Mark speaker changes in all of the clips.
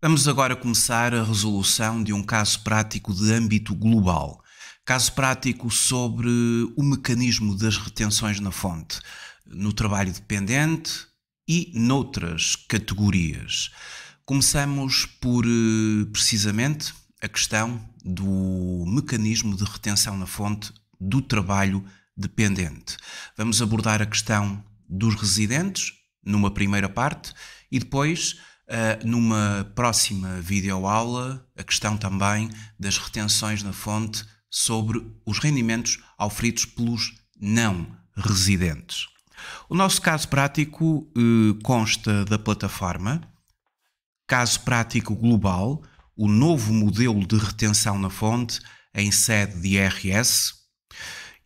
Speaker 1: Vamos agora começar a resolução de um caso prático de âmbito global. Caso prático sobre o mecanismo das retenções na fonte, no trabalho dependente e noutras categorias. Começamos por, eh, precisamente, a questão do mecanismo de retenção na fonte do trabalho dependente. Vamos abordar a questão dos residentes numa primeira parte e depois Uh, numa próxima videoaula, a questão também das retenções na fonte sobre os rendimentos oferidos pelos não residentes. O nosso caso prático uh, consta da plataforma Caso Prático Global, o novo modelo de retenção na fonte em sede de IRS,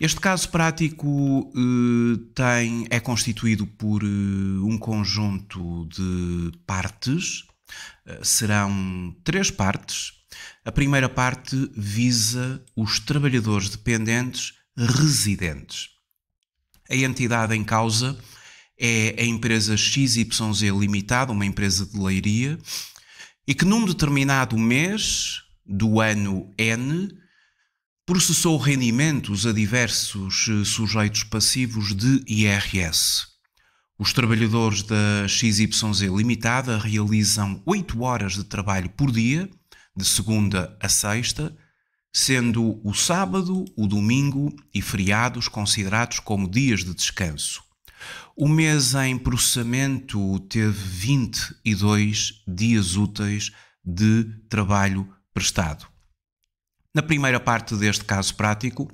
Speaker 1: este caso prático eh, tem, é constituído por eh, um conjunto de partes, eh, serão três partes. A primeira parte visa os trabalhadores dependentes residentes. A entidade em causa é a empresa XYZ Limitada, uma empresa de leiria, e que num determinado mês do ano N processou rendimentos a diversos eh, sujeitos passivos de IRS. Os trabalhadores da XYZ Limitada realizam 8 horas de trabalho por dia, de segunda a sexta, sendo o sábado, o domingo e feriados considerados como dias de descanso. O mês em processamento teve 22 dias úteis de trabalho prestado. Na primeira parte deste caso prático,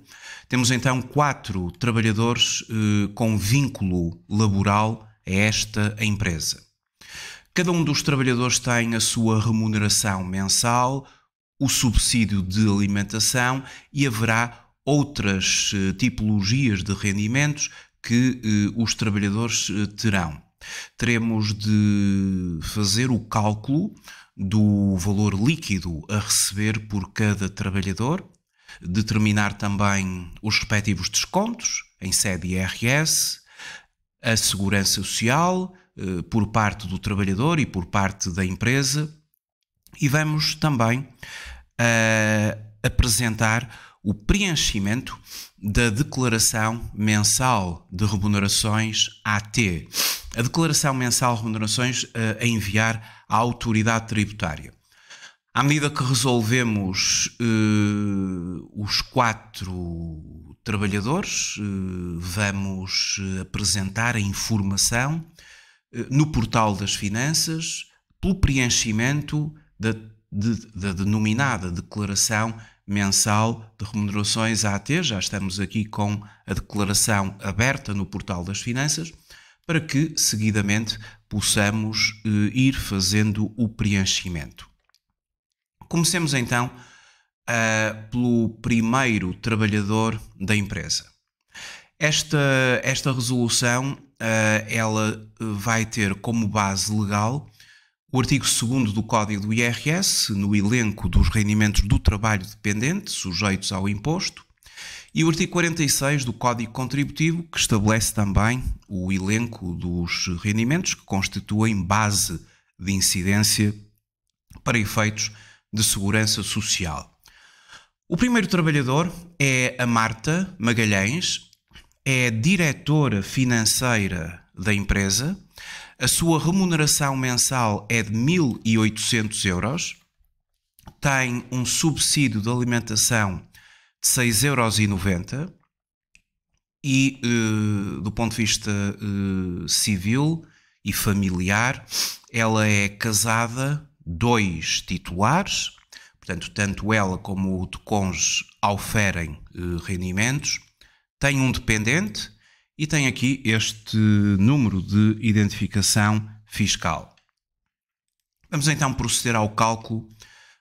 Speaker 1: temos então quatro trabalhadores eh, com vínculo laboral a esta empresa. Cada um dos trabalhadores tem a sua remuneração mensal, o subsídio de alimentação e haverá outras eh, tipologias de rendimentos que eh, os trabalhadores eh, terão. Teremos de fazer o cálculo do valor líquido a receber por cada trabalhador, determinar também os respectivos descontos em sede IRS, a segurança social eh, por parte do trabalhador e por parte da empresa e vamos também eh, apresentar o preenchimento da declaração mensal de remunerações AT. A declaração mensal de remunerações eh, a enviar à autoridade tributária. À medida que resolvemos eh, os quatro trabalhadores, eh, vamos eh, apresentar a informação no portal das finanças pelo preenchimento da, de, da denominada declaração mensal de remunerações AT. Já estamos aqui com a declaração aberta no portal das finanças para que, seguidamente, possamos eh, ir fazendo o preenchimento. Comecemos então eh, pelo primeiro trabalhador da empresa. Esta, esta resolução eh, ela vai ter como base legal o artigo 2 do Código do IRS, no elenco dos rendimentos do trabalho dependente sujeitos ao imposto, e o artigo 46 do Código Contributivo, que estabelece também o elenco dos rendimentos que constituem base de incidência para efeitos de segurança social. O primeiro trabalhador é a Marta Magalhães, é diretora financeira da empresa. A sua remuneração mensal é de 1.800 euros. Tem um subsídio de alimentação de 6,90€ e uh, do ponto de vista uh, civil e familiar, ela é casada, dois titulares, portanto, tanto ela como o de cônjuge oferem uh, eh, rendimentos, tem um dependente e tem aqui este número de identificação fiscal. Vamos então proceder ao cálculo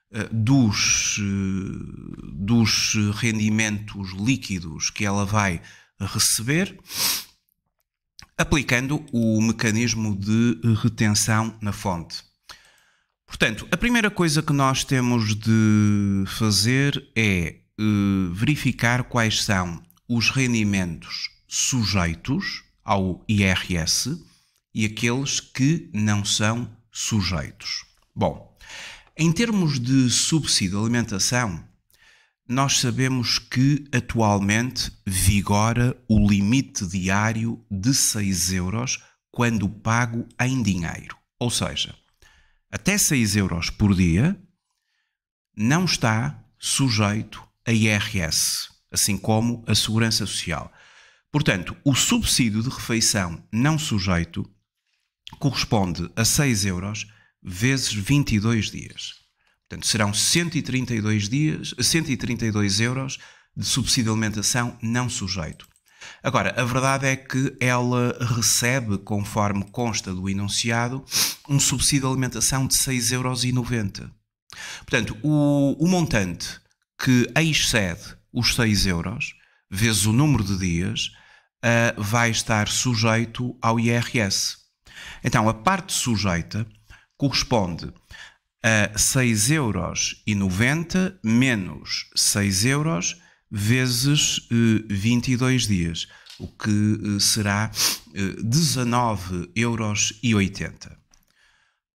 Speaker 1: eh, dos, eh, dos rendimentos líquidos que ela vai receber, aplicando o mecanismo de retenção na fonte. Portanto, a primeira coisa que nós temos de fazer é uh, verificar quais são os rendimentos sujeitos ao IRS e aqueles que não são sujeitos. Bom, em termos de subsídio de alimentação, nós sabemos que atualmente vigora o limite diário de 6 euros quando pago em dinheiro. Ou seja, até 6 euros por dia não está sujeito a IRS, assim como a Segurança Social. Portanto, o subsídio de refeição não sujeito corresponde a 6 euros vezes 22 dias. Portanto, serão 132 dias, 132 euros de subsídio de alimentação não sujeito. Agora, a verdade é que ela recebe, conforme consta do enunciado, um subsídio de alimentação de 6,90 euros. Portanto, o, o, montante que excede os 6 euros, vezes o número de dias, uh, vai estar sujeito ao IRS. Então, a parte sujeita corresponde a 6,90 euros menos 6 euros vezes 22 eh, dias, o que eh, será 19,80 eh, euros.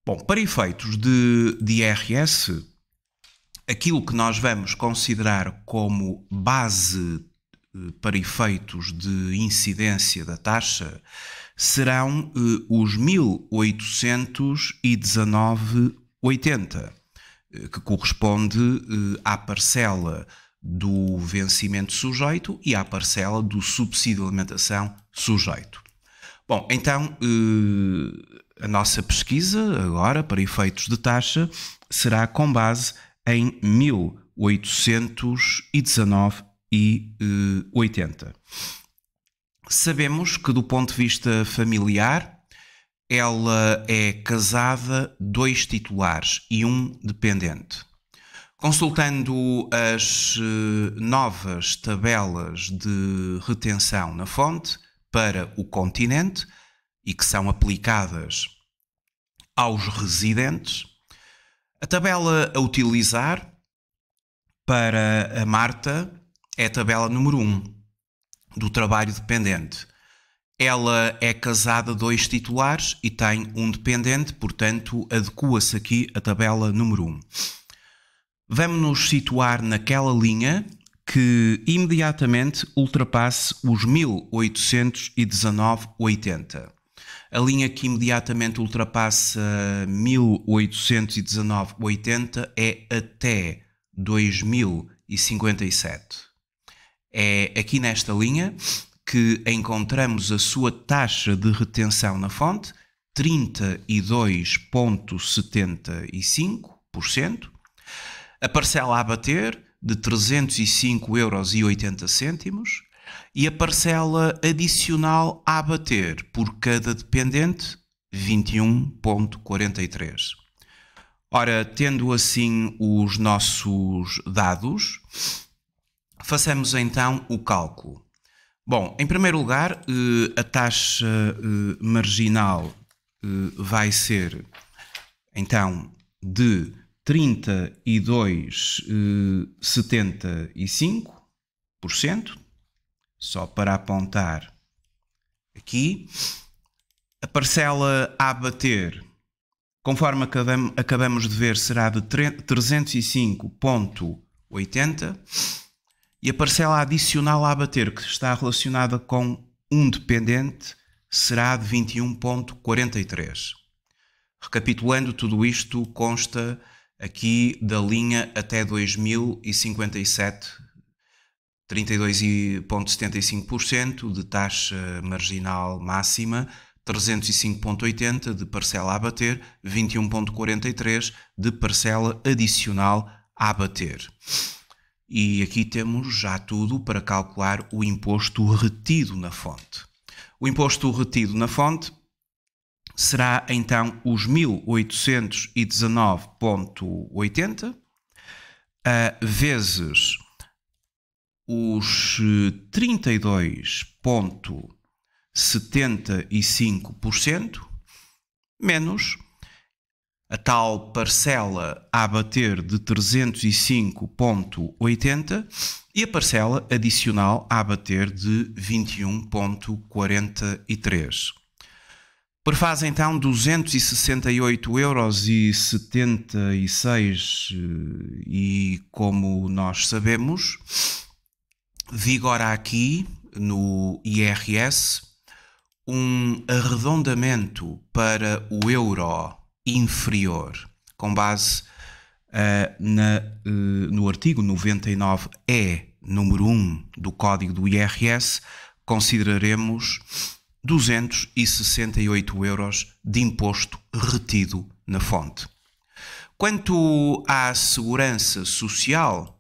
Speaker 1: Bom, para efeitos de, de IRS, aquilo que nós vamos considerar como base para efeitos de incidência da taxa serão uh, os 1819,80, eh, que corresponde uh, à parcela do vencimento sujeito e à parcela do subsídio de alimentação sujeito. Bom, então a nossa pesquisa agora para efeitos de taxa será com base em 1819 e 80. Sabemos que, do ponto de vista familiar, ela é casada, dois titulares e um dependente. Consultando as eh, novas tabelas de retenção na fonte para o continente e que são aplicadas aos residentes, a tabela a utilizar para a Marta é a tabela número 1 do trabalho dependente. Ela é casada dois titulares e tem um dependente, portanto, adequa-se aqui a tabela número 1. Um. Vamos nos situar naquela linha que imediatamente ultrapasse os 1819,80. A linha que imediatamente ultrapassa 1819,80 é até 2057. É aqui nesta linha que encontramos a sua taxa de retenção na fonte, 32,75%, a parcela a bater de 305,80 euros e a parcela adicional a bater por cada dependente, 21,43. Ora, tendo assim os nossos dados, Façamos então o cálculo. Bom, em primeiro lugar, eh, a taxa eh, marginal eh, vai ser então de 32,75%, só para apontar aqui. A parcela a bater, conforme acabamos de ver, será de 305,80%. E a parcela adicional a abater, que está relacionada com um dependente, será de 21,43. Recapitulando tudo isto, consta aqui da linha até 2057, 32,75% de taxa marginal máxima, 305,80% de parcela a abater, 21,43% de parcela adicional a abater. E aqui temos já tudo para calcular o imposto retido na fonte. O imposto retido na fonte será então os 1819,80 ah, vezes os 32,75% eh, menos a tal parcela a abater de 305,80 e a parcela adicional a abater de 21,43. Prefaz então 268 euros e eh, e como nós sabemos vigora aqui no IRS um arredondamento para o euro inferior, com base uh, na, uh, no artigo 99E, número 1 do Código do IRS, consideraremos 268 euros de imposto retido na fonte. Quanto à segurança social,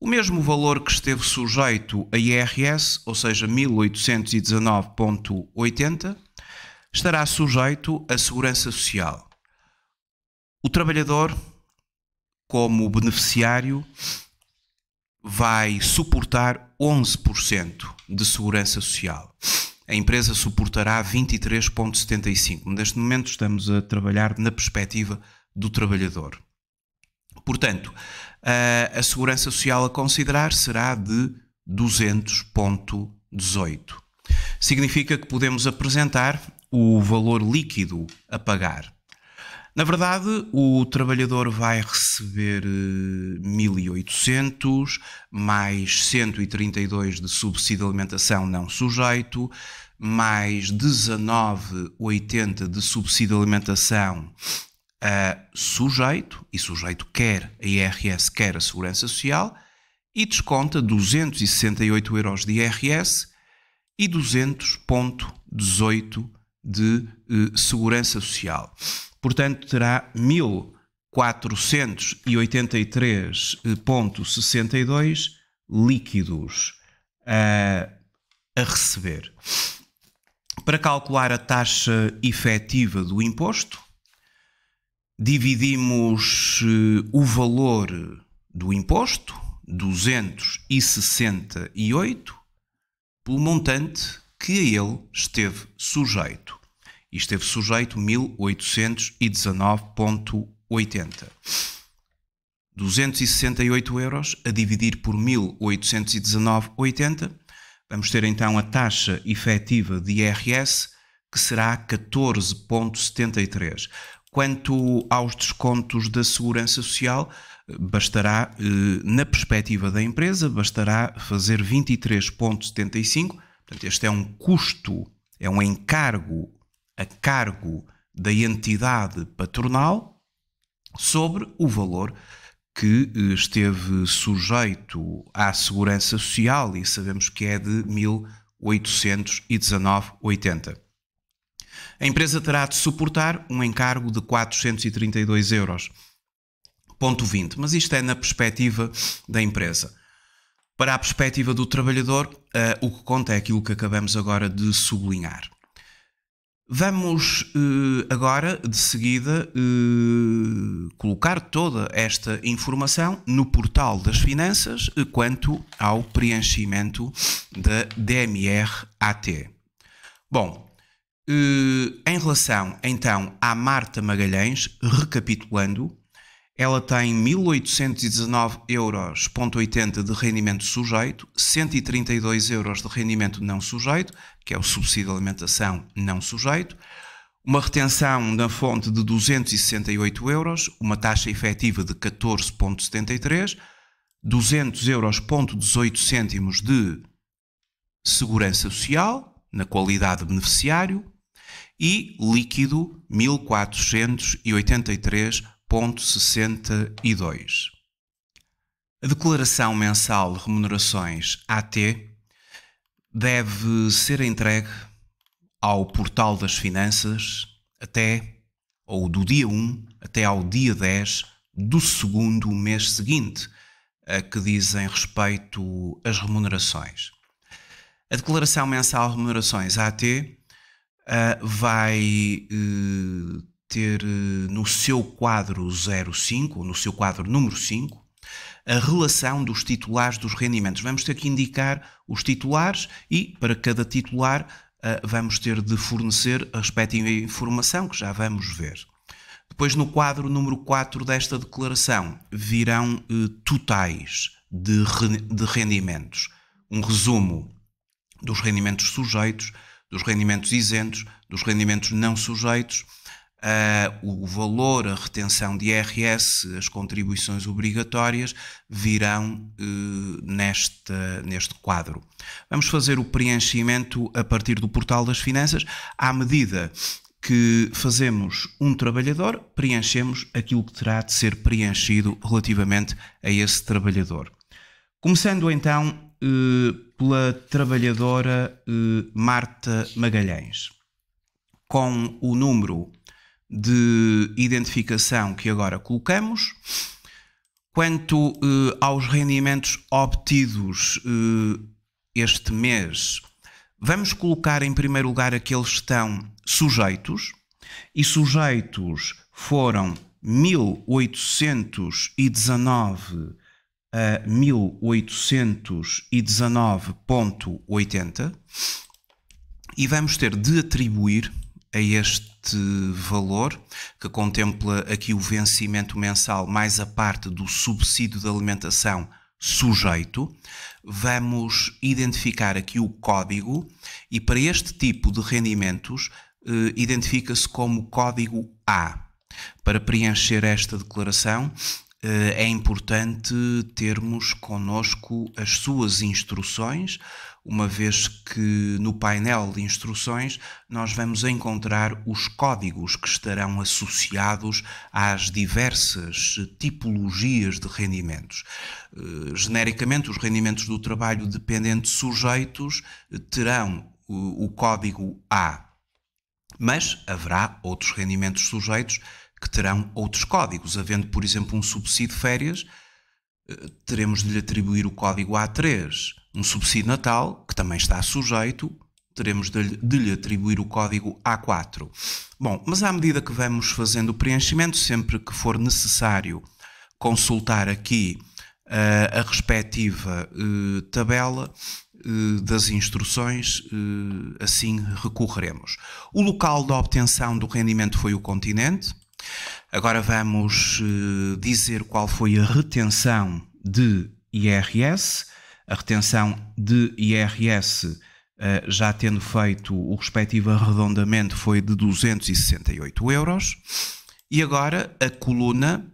Speaker 1: o mesmo valor que esteve sujeito a IRS, ou seja, 1819,80, estará sujeito à segurança social. O trabalhador, como beneficiário, vai suportar 11% de segurança social. A empresa suportará 23,75%. Neste momento estamos a trabalhar na perspectiva do trabalhador. Portanto, a, segurança social a considerar será de 200,18. Significa que podemos apresentar o valor líquido a pagar. Na verdade, o trabalhador vai receber 1.800 eh, mais 132 de subsídio de alimentação não sujeito, mais 19,80 de subsídio de alimentação uh, eh, sujeito, e sujeito quer a IRS, quer a Segurança Social, e desconta 268 euros de IRS e 200,18 euros de eh, segurança social. Portanto, terá 1.483,62 líquidos a, eh, a receber. Para calcular a taxa efetiva do imposto, dividimos eh, o valor do imposto, 268, pelo montante que a ele esteve sujeito. E esteve sujeito 1819,80. 268 euros a dividir por 1819,80. Vamos ter então a taxa efetiva de IRS, que será 14,73. Quanto aos descontos da Segurança Social, bastará, eh, na perspectiva da empresa, bastará fazer 23,75 Portanto, este é um custo, é um encargo a cargo da entidade patronal sobre o valor que eh, esteve sujeito à segurança social e sabemos que é de 1819,80. A empresa terá de suportar um encargo de 432 euros. Ponto 20. Mas isto é na perspectiva da empresa. Para a perspectiva do trabalhador, uh, o que conta é aquilo que acabamos agora de sublinhar. Vamos uh, agora, de seguida, uh, colocar toda esta informação no portal das finanças quanto ao preenchimento da DMR-AT. Bom, em relação então à Marta Magalhães, recapitulando, ela tem 1.819,80 euros de rendimento sujeito, 132 euros de rendimento não sujeito, que é o subsídio de alimentação não sujeito, uma retenção na fonte de 268 euros, uma taxa efetiva de 14,73, 200 euros ponto 18 cêntimos de segurança social, na qualidade de beneficiário, e líquido 1483 1.62. A declaração mensal de remunerações AT deve ser entregue ao Portal das Finanças até ou do dia 1 até ao dia 10 do segundo mês seguinte a que dizem respeito as remunerações. A declaração mensal de remunerações AT uh, eh, vai uh, ter eh, no seu quadro 05, no seu quadro número 5, a relação dos titulares dos rendimentos. Vamos ter que indicar os titulares e, para cada titular, eh, vamos ter de fornecer a respectiva informação, que já vamos ver. Depois, no quadro número 4 desta declaração, virão eh, totais de, re, de rendimentos. Um resumo dos rendimentos sujeitos, dos rendimentos isentos, dos rendimentos não sujeitos uh, o valor, a retenção de IRS, as contribuições obrigatórias virão uh, eh, neste, neste quadro. Vamos fazer o preenchimento a partir do portal das finanças à medida que fazemos um trabalhador, preenchemos aquilo que terá de ser preenchido relativamente a esse trabalhador. Começando então eh, pela trabalhadora Marta Magalhães, com o número de identificação que agora colocamos. Quanto eh, aos rendimentos obtidos eh, este mês, vamos colocar em primeiro lugar aqueles que estão sujeitos, e sujeitos foram 1819 a 1819.80, e vamos ter de atribuir a este valor, que contempla aqui o vencimento mensal mais a parte do subsídio de alimentação sujeito, vamos identificar aqui o código e para este tipo de rendimentos eh, identifica-se como código A. Para preencher esta declaração eh, é importante termos conosco as suas instruções, uma vez que no painel de instruções nós vamos encontrar os códigos que estarão associados às diversas tipologias de rendimentos. Eh, genericamente, os rendimentos do trabalho dependente sujeitos terão o código A, mas haverá outros rendimentos sujeitos que terão outros códigos, havendo, por exemplo, um subsídio de férias, eh, teremos de lhe atribuir o código A3. Um subsídio natal, que também está sujeito, teremos de, de lhe atribuir o código A4. Bom, mas à medida que vamos fazendo o preenchimento, sempre que for necessário consultar aqui uh, a respectiva uh, tabela uh, das instruções, assim recorreremos. O local da obtenção do rendimento foi o continente. Agora vamos dizer qual foi a retenção de IRS a retenção de IRS, eh, já tendo feito o respectivo arredondamento, foi de 268 euros. E agora a coluna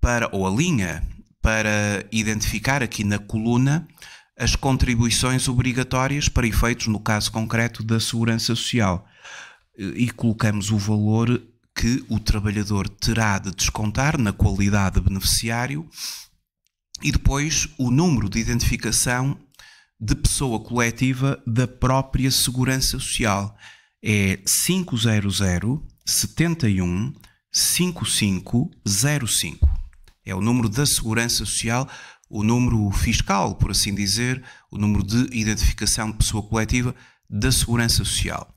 Speaker 1: para, ou a linha, para identificar aqui na coluna as contribuições obrigatórias para efeitos, no caso concreto, da Segurança Social. Eh, e colocamos o valor que o trabalhador terá de descontar na qualidade de beneficiário e depois o número de identificação de pessoa coletiva da própria Segurança Social. É 500 71 5505. É o número da Segurança Social, o número fiscal, por assim dizer, o número de identificação de pessoa coletiva da Segurança Social.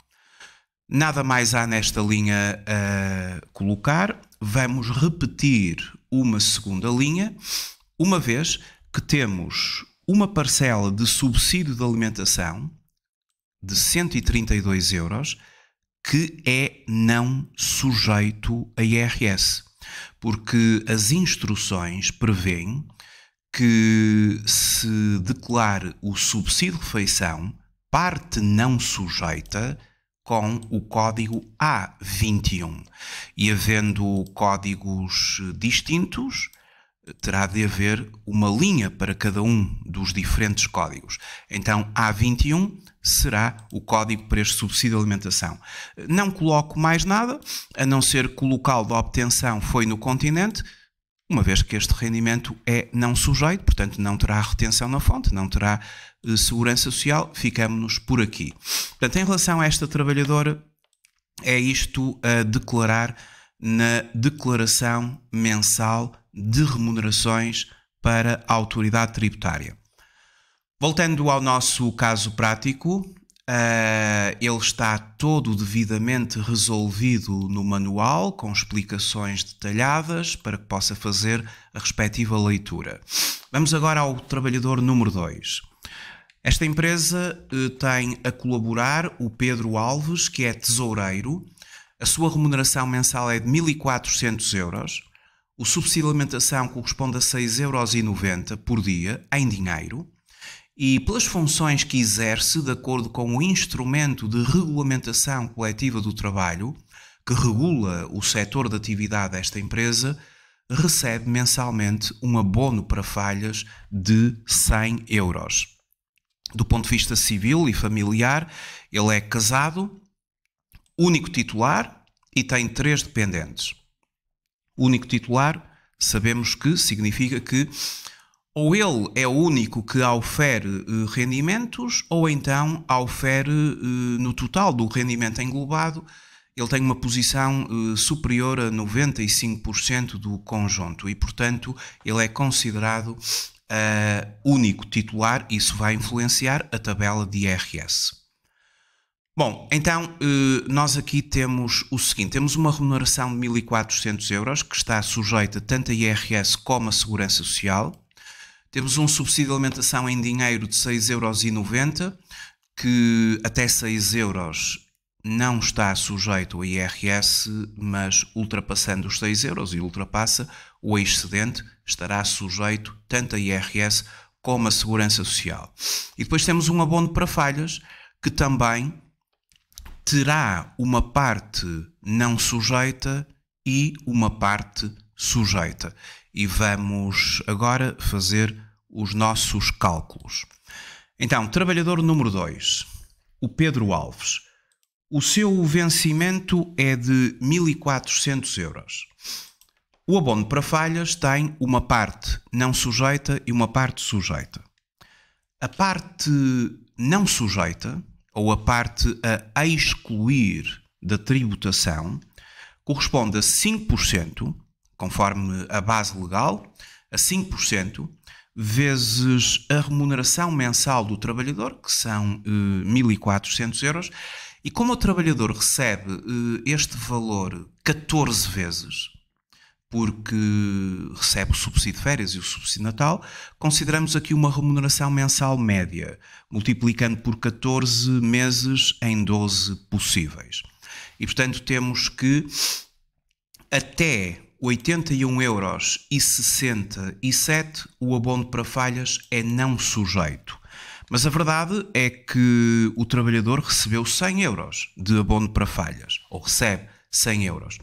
Speaker 1: Nada mais há nesta linha a eh, colocar. Vamos repetir uma segunda linha uma vez que temos uma parcela de subsídio de alimentação de 132 euros que é não sujeito a IRS, porque as instruções prevêem que se declare o subsídio de refeição parte não sujeita com o código A21. E havendo códigos distintos, terá de haver uma linha para cada um dos diferentes códigos. Então, A21 será o código para este subsídio de alimentação. Não coloco mais nada, a não ser que o local da obtenção foi no continente, uma vez que este rendimento é não sujeito, portanto não terá retenção na fonte, não terá eh, segurança social, ficamos por aqui. Portanto, em relação a esta trabalhadora, é isto a declarar na declaração mensal de remunerações para a autoridade tributária. Voltando ao nosso caso prático, uh, ele está todo devidamente resolvido no manual, com explicações detalhadas para que possa fazer a respectiva leitura. Vamos agora ao trabalhador número 2. Esta empresa eh, tem a colaborar o Pedro Alves, que é tesoureiro. A sua remuneração mensal é de 1.400 euros. O subsídio de alimentação corresponde a euros por dia, em dinheiro, e pelas funções que exerce, de acordo com o instrumento de regulamentação coletiva do trabalho, que regula o setor de atividade desta empresa, recebe mensalmente um abono para falhas de 100 euros. Do ponto de vista civil e familiar, ele é casado, único titular e tem três dependentes único titular, sabemos que significa que ou ele é o único que aufere eh, rendimentos, ou então aufere eh, no total do rendimento englobado, ele tem uma posição eh, superior a 95% do conjunto e, portanto, ele é considerado único titular. Isso vai influenciar a tabela de IRS. Bom, então eh, nós aqui temos o seguinte: temos uma remuneração de 1.400 euros que está sujeita tanto a IRS como a Segurança Social. Temos um subsídio de alimentação em dinheiro de euros, que até 6 euros não está sujeito ao IRS, mas ultrapassando os 6 euros e ultrapassa, o excedente estará sujeito tanto a IRS como a Segurança Social. E depois temos um abono para falhas, que também terá uma parte não sujeita e uma parte sujeita. E vamos agora fazer os nossos cálculos. Então, trabalhador número 2, o Pedro Alves. O seu vencimento é de 1.400 euros. O abono para falhas tem uma parte não sujeita e uma parte sujeita. A parte não sujeita ou a parte a excluir da tributação corresponde a 5%, conforme a base legal, a 5% vezes a remuneração mensal do trabalhador, que são eh, 1.400 euros, e como o trabalhador recebe eh, este valor 14 vezes, porque recebe o subsídio de férias e o subsídio de natal, consideramos aqui uma remuneração mensal média, multiplicando por 14 meses em 12 possíveis. E, portanto, temos que até 81,67 euros e o abono para falhas é não sujeito. Mas a verdade é que o trabalhador recebeu 100 euros de abono para falhas, ou recebe 100 euros.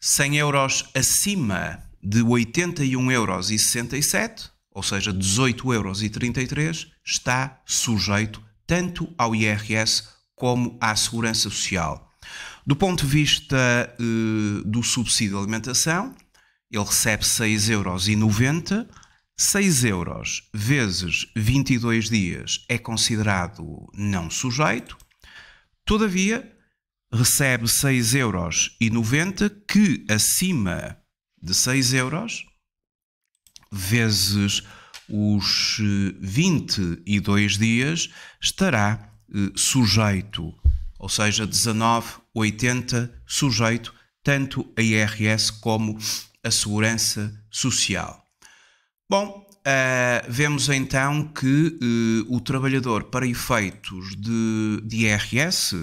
Speaker 1: 100 euros acima de 81,67 euros, ou seja, 18,33 euros, está sujeito tanto ao IRS como à Segurança Social. Do ponto de vista uh, do subsídio de alimentação, ele recebe 6,90 euros. 6 euros vezes 22 dias é considerado não sujeito. Todavia, recebe 6,90 euros, que acima de 6 euros, vezes os 22 eh, dias, estará eh, sujeito, ou seja, 19,80 sujeito tanto a IRS como a Segurança Social. Bom, Uh, vemos então que uh, o trabalhador, para efeitos de, de IRS,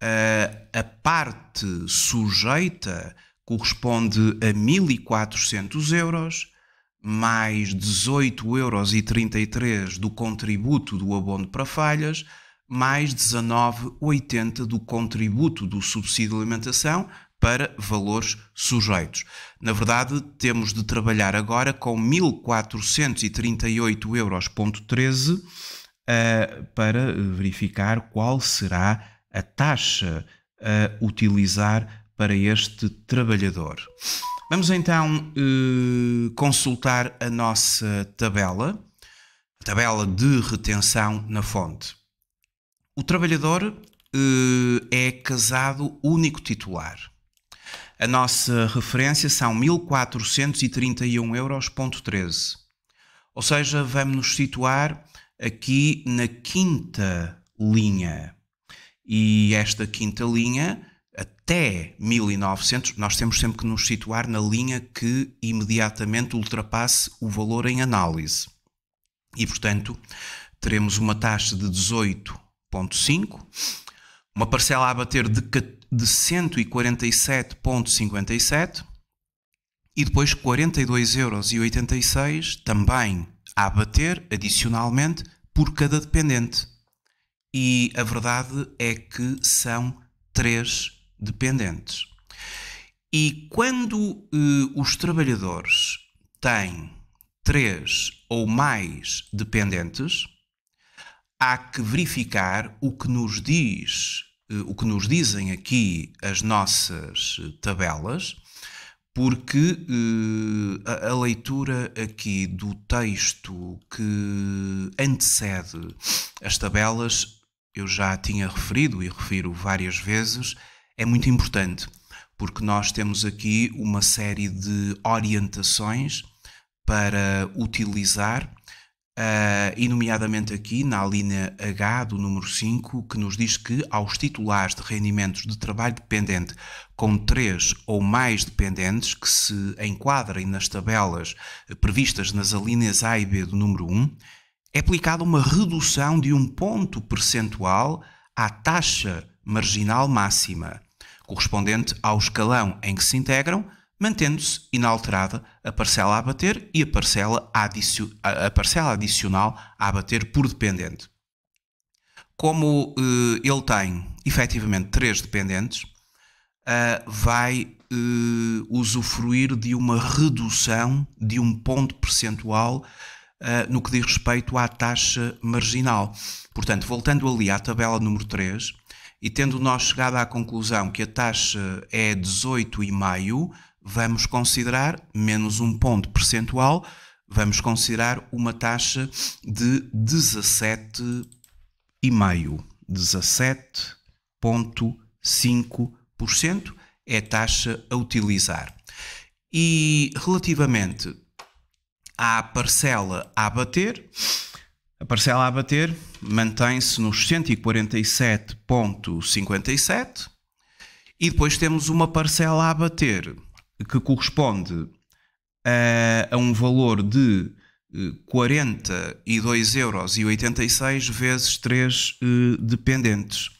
Speaker 1: a, a parte sujeita corresponde a 1.400 euros, mais 18,33 euros do contributo do abono para falhas, mais 19,80 do contributo do subsídio de alimentação para valores sujeitos. Na verdade, temos de trabalhar agora com 1.438,13 euros uh, para verificar qual será a taxa a utilizar para este trabalhador. Vamos então eh, consultar a nossa tabela, a tabela de retenção na fonte. O trabalhador eh, é casado único titular. A nossa referência são 1431,13 euros. Ou seja, vamos nos situar aqui na quinta linha. E esta quinta linha, até 1900, nós temos sempre que nos situar na linha que imediatamente ultrapasse o valor em análise. E, portanto, teremos uma taxa de 18,5, uma parcela a bater de, de 147,57 e depois 42,86 euros também a bater adicionalmente por cada dependente e a verdade é que são três dependentes. E quando eh, os trabalhadores têm três ou mais dependentes, há que verificar o que nos diz, eh, o que nos dizem aqui as nossas tabelas, porque eh, a, a leitura aqui do texto que antecede as tabelas eu já tinha referido e refiro várias vezes, é muito importante, porque nós temos aqui uma série de orientações para utilizar, uh, e nomeadamente aqui na linha H do número 5, que nos diz que aos titulares de rendimentos de trabalho dependente com três ou mais dependentes que se enquadrem nas tabelas eh, previstas nas alíneas A e B do número 1, é aplicada uma redução de um ponto percentual à taxa marginal máxima, correspondente ao escalão em que se integram, mantendo-se inalterada a parcela a bater e a parcela, adicio, a parcela adicional a bater por dependente. Como eh, ele tem efetivamente três dependentes, uh, vai uh, usufruir de uma redução de um ponto percentual uh, no que diz respeito à taxa marginal. Portanto, voltando ali à tabela número 3, e tendo nós chegado à conclusão que a taxa é 18,5, vamos considerar, menos um ponto percentual, vamos considerar uma taxa de 17,5. 17,5% é a taxa a utilizar. E relativamente Há a parcela a bater. A parcela a bater mantém-se nos 147,57 e depois temos uma parcela a bater que corresponde a, eh, a um valor de eh, euros vezes 3 eh, dependentes.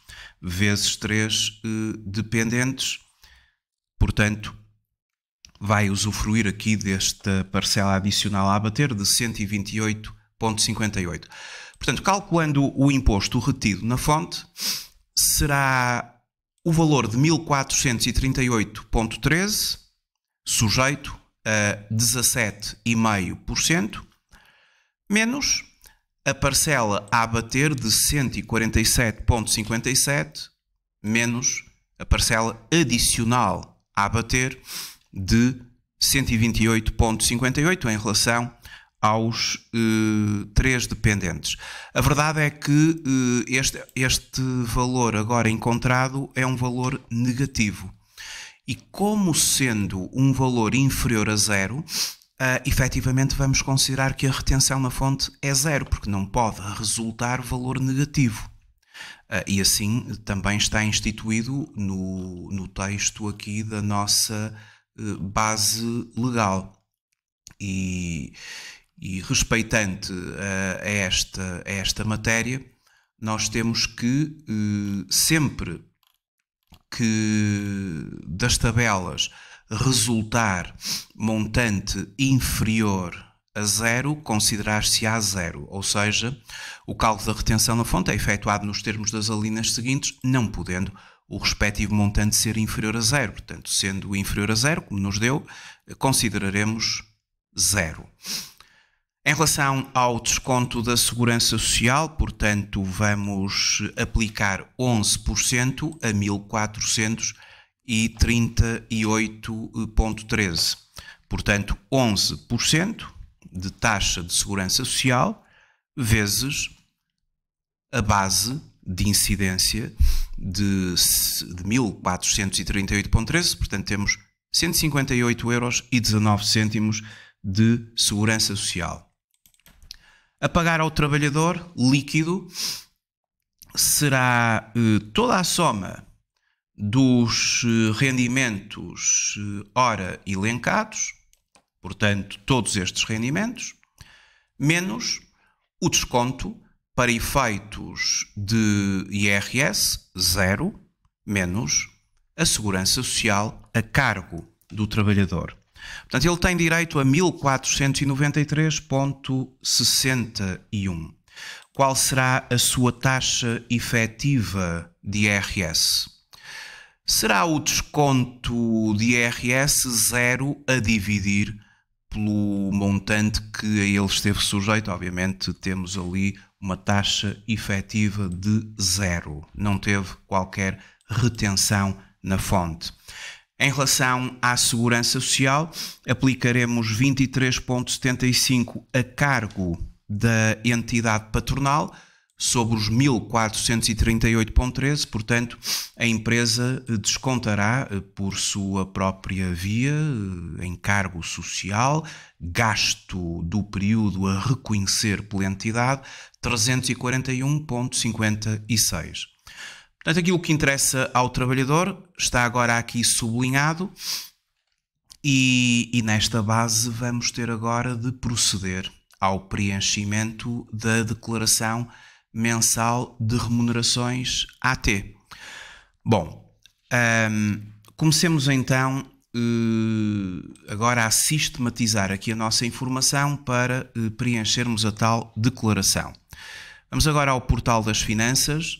Speaker 1: Vezes 3 dependentes, portanto, vai usufruir aqui desta parcela adicional a abater de 128,58. Portanto, calculando o imposto retido na fonte, será o valor de 1438,13, sujeito a 17,5%, menos a parcela a abater de 147,57, menos a parcela adicional a abater de 128,58 em relação aos eh, três dependentes. A verdade é que eh, este, este valor agora encontrado é um valor negativo. E como sendo um valor inferior a zero, uh, efetivamente vamos considerar que a retenção na fonte é zero, porque não pode resultar valor negativo. Uh, e assim também está instituído no, no texto aqui da nossa eh, base legal e, e respeitante a, a, esta, a esta matéria, nós temos que eh, sempre que das tabelas resultar montante inferior a zero, considerar-se a zero, ou seja, o cálculo da retenção na fonte é efetuado nos termos das alíneas seguintes, não podendo o respectivo montante ser inferior a zero. Portanto, sendo inferior a zero, como nos deu, consideraremos zero. Em relação ao desconto da Segurança Social, portanto, vamos aplicar 11% a 1438,13. Portanto, 11% de taxa de Segurança Social vezes a base de incidência de, de 1438,13, portanto temos 158 euros e 19 cêntimos de segurança social. A pagar ao trabalhador líquido será eh, toda a soma dos eh, rendimentos eh, ora elencados, portanto, todos estes rendimentos, menos o desconto para efeitos de IRS, zero, menos a segurança social a cargo do trabalhador. Portanto, ele tem direito a 1493.61. Qual será a sua taxa efetiva de IRS? Será o desconto de IRS zero a dividir pelo montante que a ele esteve sujeito. Obviamente, temos ali uma taxa efetiva de zero, não teve qualquer retenção na fonte. Em relação à segurança social, aplicaremos 23,75 a cargo da entidade patronal, sobre os 1438,13, portanto, a empresa eh, descontará eh, por sua própria via eh, encargo social, gasto do período a reconhecer pela entidade, 341,56. Portanto, aquilo que interessa ao trabalhador está agora aqui sublinhado. E, e nesta base vamos ter agora de proceder ao preenchimento da declaração mensal de remunerações AT. Bom, hum, comecemos então eh, agora a sistematizar aqui a nossa informação para eh, preenchermos a tal declaração. Vamos agora ao portal das finanças.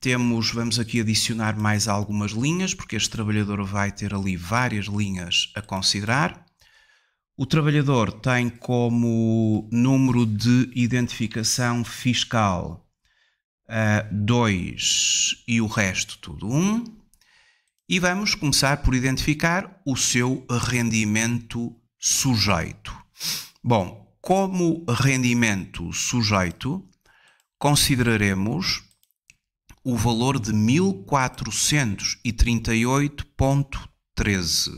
Speaker 1: Temos, vamos aqui adicionar mais algumas linhas, porque este trabalhador vai ter ali várias linhas a considerar. O trabalhador tem como número de identificação fiscal 2 e o resto tudo 1. Um. E vamos começar por identificar o seu rendimento sujeito. Bom, como rendimento sujeito, consideraremos o valor de 1438.13.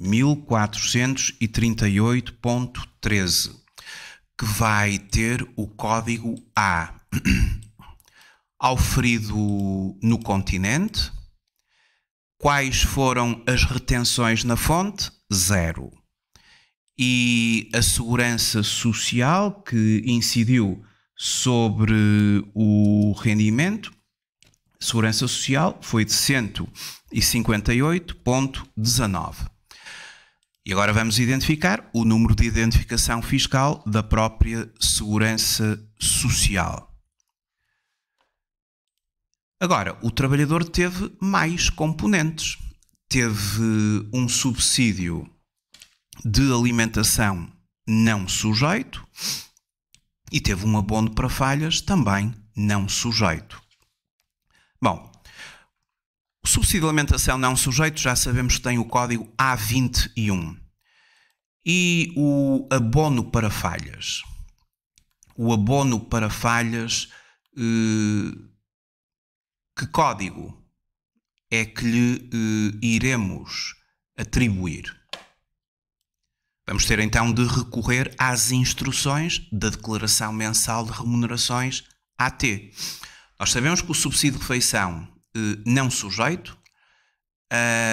Speaker 1: 1438.13, que vai ter o código A. ao ferido no continente? Quais foram as retenções na fonte? Zero. E a segurança social que incidiu sobre o rendimento? Segurança Social foi de 158,19. E agora vamos identificar o número de identificação fiscal da própria Segurança Social. Agora, o trabalhador teve mais componentes. Teve um subsídio de alimentação não sujeito e teve um abono para falhas também não sujeito. Bom, o subsídio de alimentação não sujeito já sabemos que tem o código A21. E o abono para falhas? O abono para falhas eh, que código é que lhe eh, iremos atribuir? Vamos ter então de recorrer às instruções da Declaração Mensal de Remunerações AT. Nós sabemos que o subsídio de refeição eh, não sujeito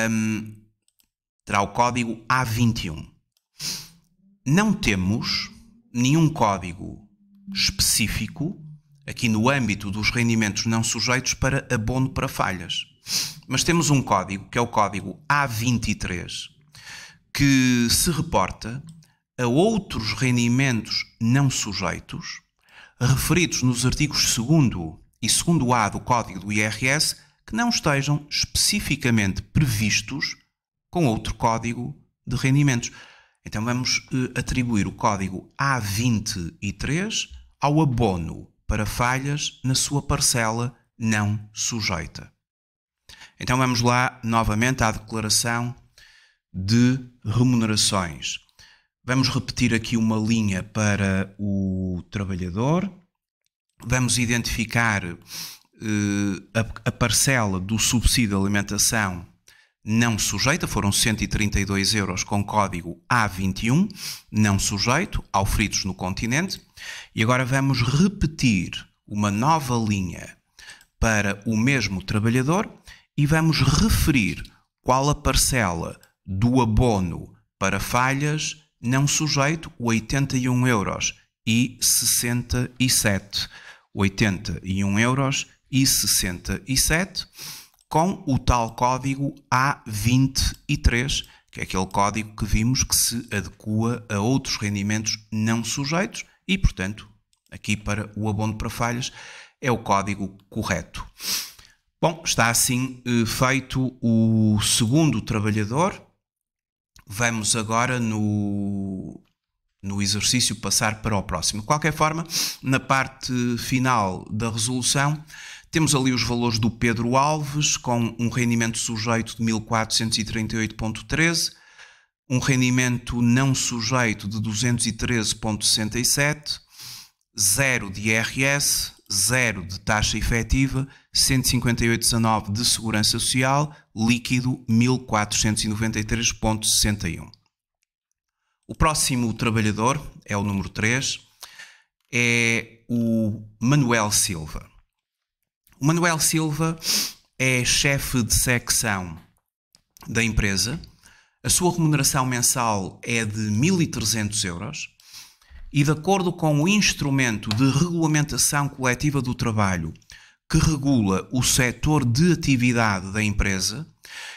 Speaker 1: um, terá o código A21. Não temos nenhum código específico aqui no âmbito dos rendimentos não sujeitos para abono para falhas. Mas temos um código, que é o código A23, que se reporta a outros rendimentos não sujeitos, referidos nos artigos 2 e 2A do Código do IRS, que não estejam especificamente previstos com outro código de rendimentos. Então vamos eh, atribuir o código A23 ao abono para falhas na sua parcela não sujeita. Então vamos lá novamente à declaração de remunerações. Vamos repetir aqui uma linha para o trabalhador. Vamos identificar eh, a, a parcela do subsídio de alimentação não sujeita, foram 132 euros com código A21, não sujeito, aufritos no continente. E agora vamos repetir uma nova linha para o mesmo trabalhador e vamos referir qual a parcela do abono para falhas não sujeito, 81 euros e 67. 81 euros e 67 com o tal código A23, que é aquele código que vimos que se adequa a outros rendimentos não sujeitos e, portanto, aqui para o abono para falhas é o código correto. Bom, está assim eh, feito o segundo trabalhador. Vamos agora no, no exercício passar para o próximo. De qualquer forma, na parte final da resolução, temos ali os valores do Pedro Alves, com um rendimento sujeito de 1438,13, um rendimento não sujeito de 213,67, zero de IRS, zero de taxa efetiva, 158,19 de segurança social, líquido 1493,61. O próximo trabalhador é o número 3, é o Manuel Silva. O Manuel Silva é chefe de secção da empresa. A sua remuneração mensal é de 1.300 euros e, de acordo com o instrumento de regulamentação coletiva do trabalho que regula o setor de atividade da empresa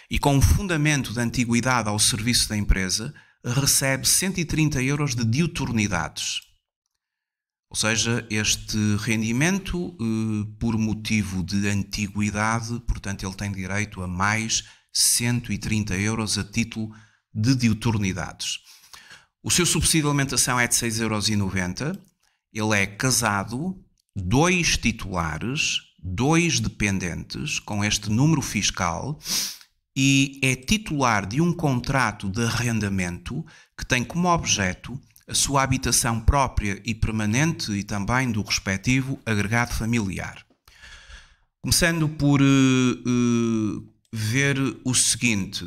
Speaker 1: e com o fundamento da antiguidade ao serviço da empresa, recebe 130 euros de diuturnidades. Ou seja, este rendimento, eh, por motivo de antiguidade, portanto, ele tem direito a mais 130 euros a título de diuturnidades. O seu subsídio de alimentação é de 6,90 euros. Ele é casado, dois titulares, dois dependentes com este número fiscal e é titular de um contrato de arrendamento que tem como objeto a sua habitação própria e permanente e também do respectivo agregado familiar. Começando por uh, uh, ver o seguinte: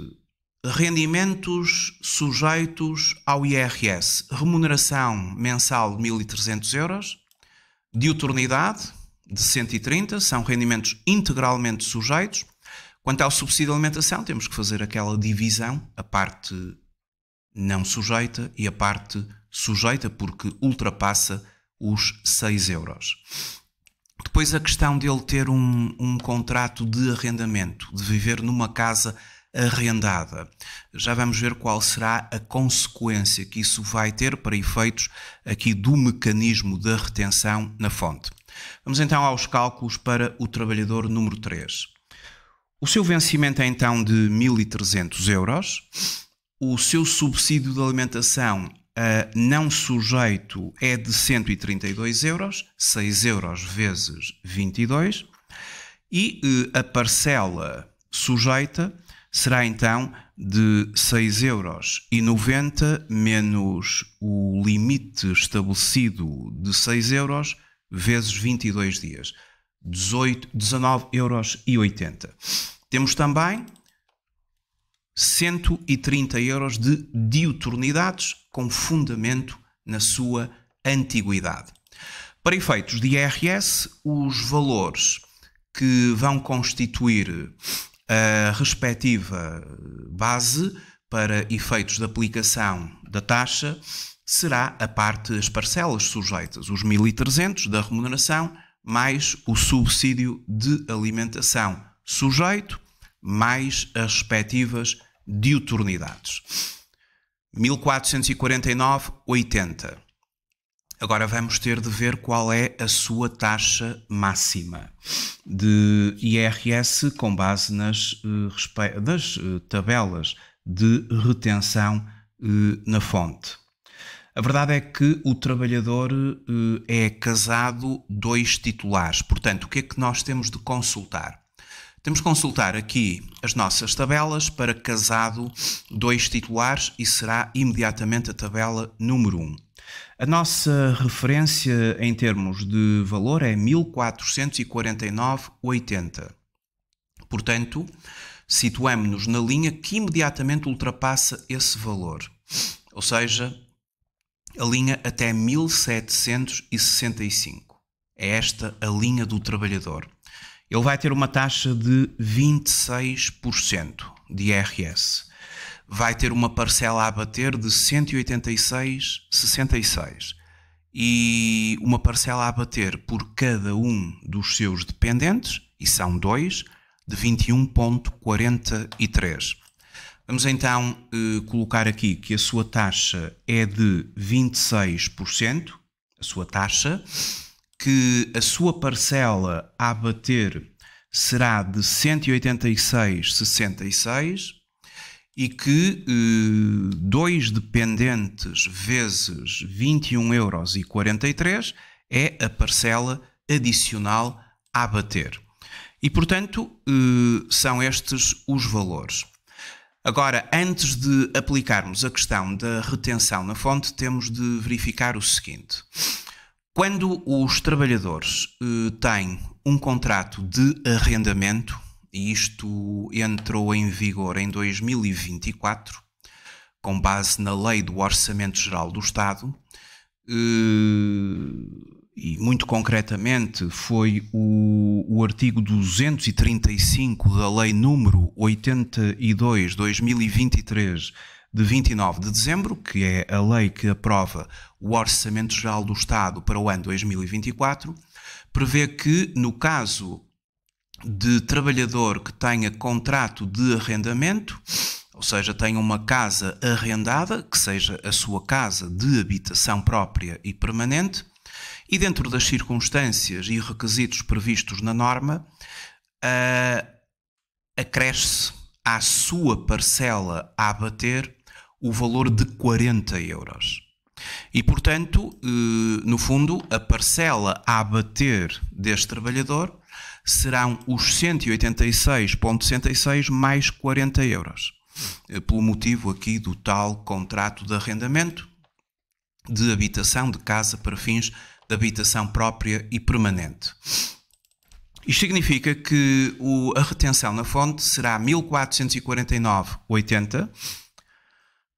Speaker 1: rendimentos sujeitos ao IRS, remuneração mensal de 1.300 euros, diuturnidade de 130, são rendimentos integralmente sujeitos. Quanto ao subsídio de alimentação, temos que fazer aquela divisão, a parte não sujeita e a parte sujeita porque ultrapassa os 6 euros. Depois a questão dele ter um, um contrato de arrendamento, de viver numa casa arrendada. Já vamos ver qual será a consequência que isso vai ter para efeitos aqui do mecanismo da retenção na fonte. Vamos então aos cálculos para o trabalhador número 3. O seu vencimento é então de 1.300 euros. O seu subsídio de alimentação uh, não sujeito é de 132 euros, 6 euros vezes 22, e uh, a parcela sujeita será então de 6 euros e 90 menos o limite estabelecido de 6 euros vezes 22 dias, 18, 19 euros e 80. Temos também 130 euros de diuturnidades com fundamento na sua antiguidade. Para efeitos de IRS, os valores que vão constituir a respectiva base para efeitos de aplicação da taxa será a parte as parcelas sujeitas, os 1.300 da remuneração mais o subsídio de alimentação sujeito mais as respectivas diuturnidades. 1449-80. Agora vamos ter de ver qual é a sua taxa máxima de IRS com base nas, eh, nas eh, tabelas de retenção eh, na fonte. A verdade é que o trabalhador é casado dois titulares, portanto, o que é que nós temos de consultar? Temos que consultar aqui as nossas tabelas para casado dois titulares e será imediatamente a tabela número 1. A nossa referência em termos de valor é 1449,80. Portanto, situamos-nos na linha que imediatamente ultrapassa esse valor, ou seja, a linha até 1765. É esta a linha do trabalhador ele vai ter uma taxa de 26% de IRS. Vai ter uma parcela a bater de 186,66 e uma parcela a bater por cada um dos seus dependentes, e são dois, de 21,43. Vamos então eh, colocar aqui que a sua taxa é de 26%, a sua taxa, que a sua parcela a bater será de 186,66 e que eh, dois dependentes vezes 21,43 euros é a parcela adicional a bater E portanto, eh, são estes os valores. Agora, antes de aplicarmos a questão da retenção na fonte, temos de verificar o seguinte. Quando os trabalhadores uh, têm um contrato de arrendamento, e isto entrou em vigor em 2024, com base na Lei do Orçamento Geral do Estado, eh, e muito concretamente foi o, o artigo 235 da Lei número 82 2023 de 29 de dezembro, que é a lei que aprova o Orçamento Geral do Estado para o ano 2024, prevê que, no caso de trabalhador que tenha contrato de arrendamento, ou seja, tenha uma casa arrendada, que seja a sua casa de habitação própria e permanente, e dentro das circunstâncias e requisitos previstos na norma, uh, eh, acresce à sua parcela a abater o valor de 40 euros. E, portanto, eh, no fundo, a parcela a abater deste trabalhador serão os 186,66 mais 40 euros, eh, pelo motivo aqui do tal contrato de arrendamento de habitação de casa para fins de habitação própria e permanente. Isto significa que a retenção na fonte será 1449,80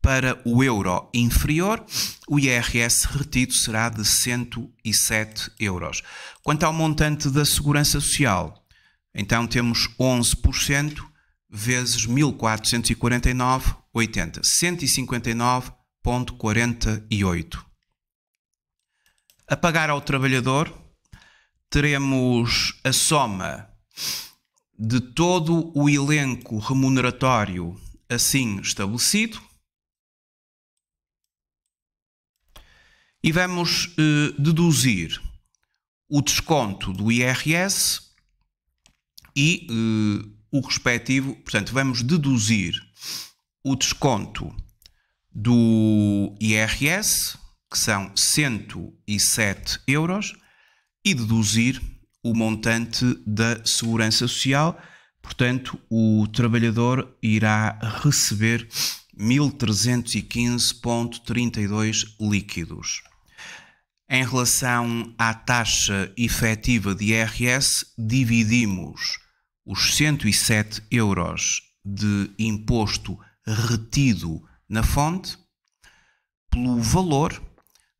Speaker 1: Para o euro inferior, o IRS retido será de 107 euros. Quanto ao montante da segurança social, então temos 11% vezes 1449,80, 159,48. A pagar ao trabalhador, teremos a soma de todo o elenco remuneratório assim estabelecido, e vamos eh, deduzir o desconto do IRS e eh, o respectivo, portanto, vamos deduzir o desconto do IRS, que são 107 euros, e deduzir o montante da segurança social. Portanto, o trabalhador irá receber 1.315,32 líquidos. Em relação à taxa efetiva de IRS, dividimos os 107 euros de imposto retido na fonte pelo valor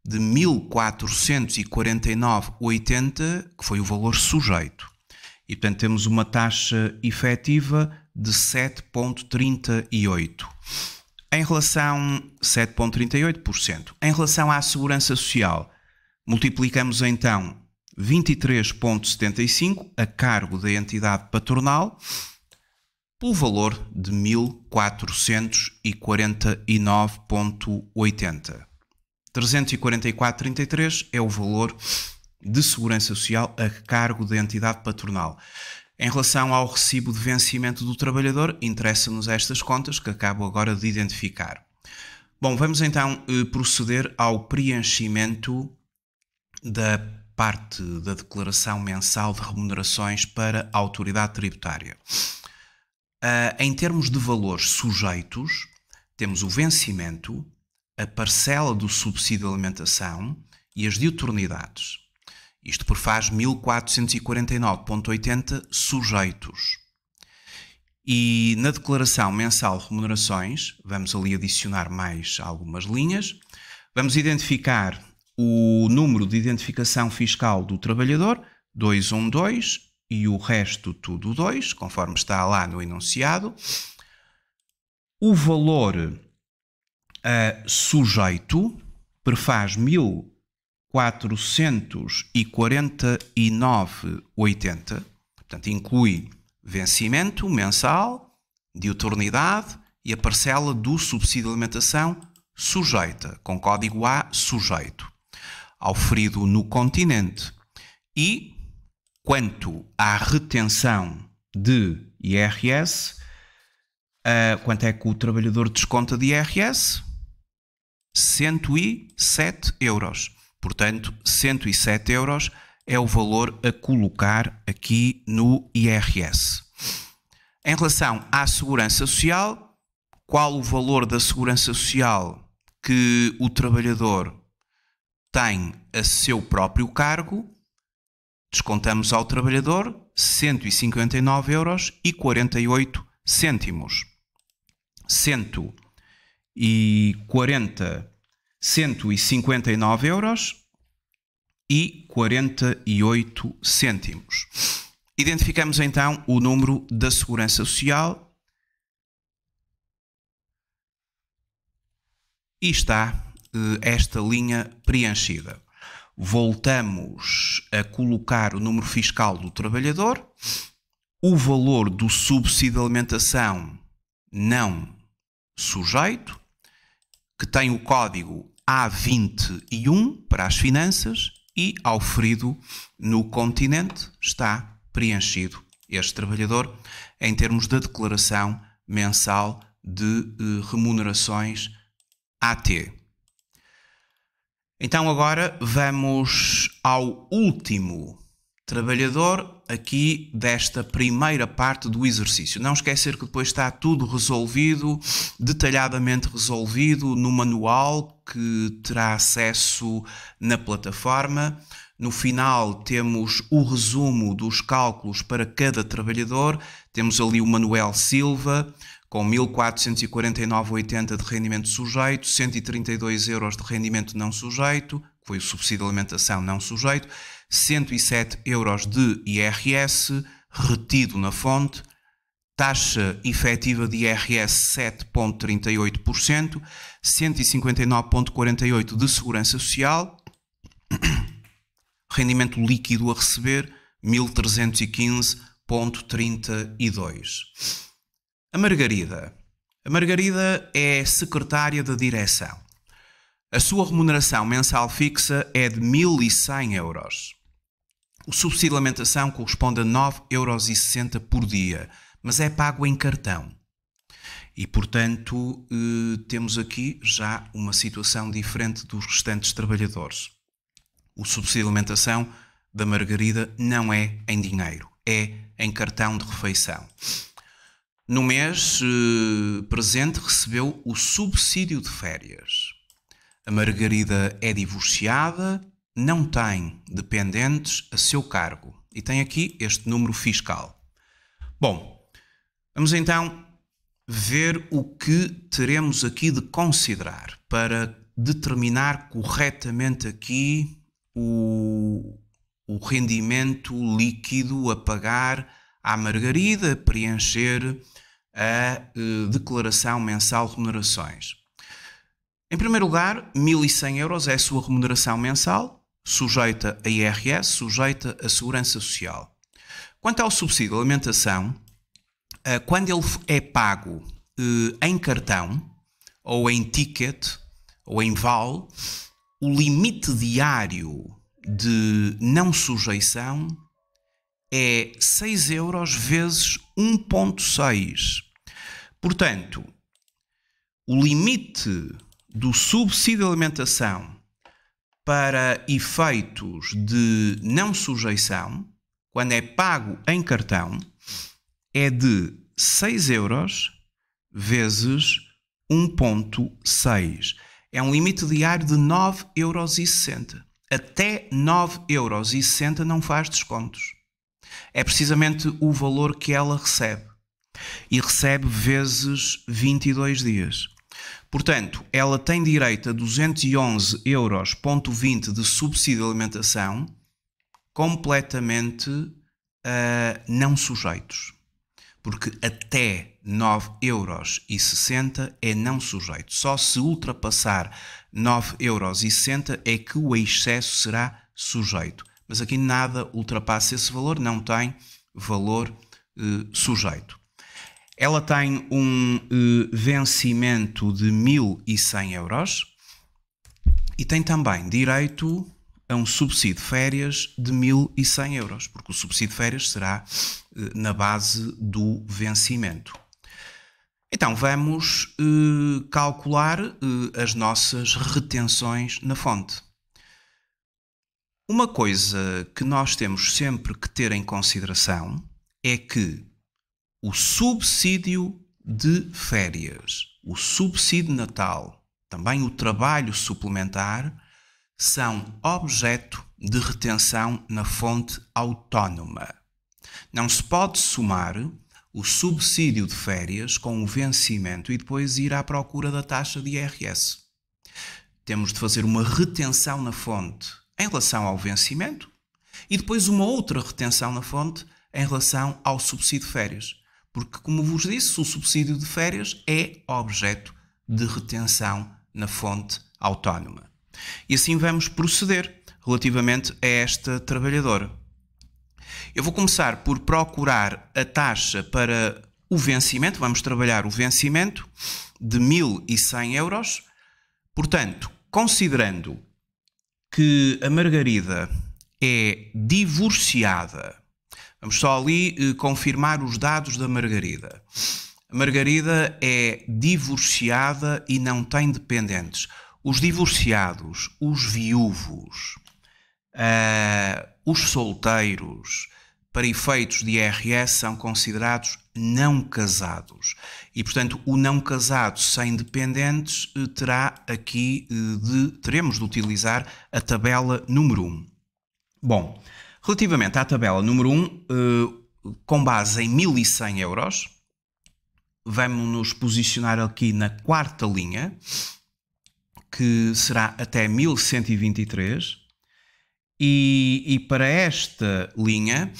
Speaker 1: de 1449,80, que foi o valor sujeito. E, portanto, temos uma taxa efetiva de 7,38%. Em relação 7,38%. Em relação à segurança social, Multiplicamos então 23,75 a cargo da entidade patronal pelo valor de 1449,80. 344,33 é o valor de segurança social a cargo da entidade patronal. Em relação ao recibo de vencimento do trabalhador, interessa-nos estas contas que acabo agora de identificar. Bom, vamos então eh, proceder ao preenchimento da parte da declaração mensal de remunerações para a autoridade tributária. Uh, em termos de valores sujeitos, temos o vencimento, a parcela do subsídio de alimentação e as diuturnidades. Isto por faz 1449,80 sujeitos. E na declaração mensal de remunerações, vamos ali adicionar mais algumas linhas, vamos identificar o número de identificação fiscal do trabalhador, 212, e o resto tudo 2, conforme está lá no enunciado. O valor uh, sujeito prefaz 1449,80, portanto, inclui vencimento mensal, diuturnidade e a parcela do subsídio de alimentação sujeita, com código A sujeito ao ferido no continente. E quanto à retenção de IRS, uh, ah, quanto é que o trabalhador desconta de IRS? 107 euros. Portanto, 107 euros é o valor a colocar aqui no IRS. Em relação à segurança social, qual o valor da segurança social que o trabalhador tem a seu próprio cargo, descontamos ao trabalhador 159 euros e 48 cêntimos. 140, 159 euros e 48 cêntimos. Identificamos então o número da Segurança Social e está esta linha preenchida. Voltamos a colocar o número fiscal do trabalhador, o valor do subsídio de alimentação não sujeito, que tem o código A21 para as finanças e auferido no continente está preenchido este trabalhador em termos da declaração mensal de eh, remunerações AT. Então agora vamos ao último trabalhador aqui desta primeira parte do exercício. Não esquecer que depois está tudo resolvido, detalhadamente resolvido no manual que terá acesso na plataforma. No final temos o resumo dos cálculos para cada trabalhador, temos ali o Manuel Silva, com 1.449,80 de rendimento sujeito, 132 euros de rendimento não sujeito, que foi o subsídio de alimentação não sujeito, 107 euros de IRS retido na fonte, taxa efetiva de IRS 7,38%, 159,48% de segurança social, rendimento líquido a receber 1.315,32%. A Margarida. A Margarida é secretária de direção. A sua remuneração mensal fixa é de 1.100 euros. O subsídio de alimentação corresponde a 9,60 euros por dia, mas é pago em cartão. E, portanto, eh, temos aqui já uma situação diferente dos restantes trabalhadores. O subsídio de alimentação da Margarida não é em dinheiro, é em cartão de refeição no mês eh, presente recebeu o subsídio de férias. A Margarida é divorciada, não tem dependentes a seu cargo e tem aqui este número fiscal. Bom, vamos então ver o que teremos aqui de considerar para determinar corretamente aqui o, o rendimento líquido a pagar à Margarida, preencher a eh, declaração mensal de remunerações. Em primeiro lugar, 1.100 euros é a sua remuneração mensal, sujeita a IRS, sujeita à Segurança Social. Quanto ao subsídio de alimentação, eh, quando ele é pago eh, em cartão, ou em ticket, ou em VAL, o limite diário de não sujeição é 6 euros vezes 1,6. Portanto, o limite do subsídio de alimentação para efeitos de não sujeição, quando é pago em cartão, é de 6 euros vezes 1,6. É um limite diário de 9,60 euros. Até 9,60 euros não faz descontos é precisamente o valor que ela recebe. E recebe vezes 22 dias. Portanto, ela tem direito a 211,20 euros de subsídio de alimentação completamente uh, não sujeitos. Porque até 9,60 euros é não sujeito. Só se ultrapassar 9,60 euros é que o excesso será sujeito mas aqui nada ultrapassa esse valor, não tem valor eh, sujeito. Ela tem um eh, vencimento de 1.100 euros e tem também direito a um subsídio de férias de 1.100 euros, porque o subsídio de férias será eh, na base do vencimento. Então vamos eh, calcular eh, as nossas retenções na fonte. Uma coisa que nós temos sempre que ter em consideração é que o subsídio de férias, o subsídio natal, também o trabalho suplementar são objeto de retenção na fonte autónoma. Não se pode somar o subsídio de férias com o vencimento e depois ir à procura da taxa de IRS. Temos de fazer uma retenção na fonte em relação ao vencimento e depois uma outra retenção na fonte em relação ao subsídio de férias. Porque, como vos disse, o subsídio de férias é objeto de retenção na fonte autónoma. E assim vamos proceder relativamente a esta trabalhadora. Eu vou começar por procurar a taxa para o vencimento, vamos trabalhar o vencimento de 1.100 euros. Portanto, considerando que a Margarida é divorciada. Vamos só ali eh, confirmar os dados da Margarida. A Margarida é divorciada e não tem dependentes. Os divorciados, os viúvos, uh, os solteiros, para efeitos de IRS, são considerados não casados. E, portanto, o não casado sem dependentes eh, terá aqui eh, de, teremos de utilizar a tabela número 1. Bom, relativamente à tabela número 1, eh, com base em 1100 euros, vamos nos posicionar aqui na quarta linha, que será até 1123 e, e para esta linha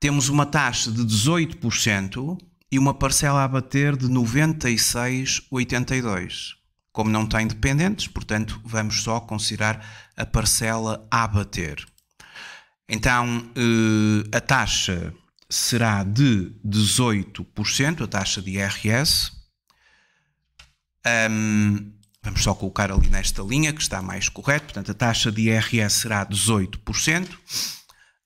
Speaker 1: temos uma taxa de 18% e uma parcela a bater de 96,82. Como não tem dependentes, portanto, vamos só considerar a parcela a bater. Então, eh, a taxa será de 18%, a taxa de IRS. Um, Vamos só colocar ali nesta linha que está mais correto. Portanto, a taxa de IRS será 18%.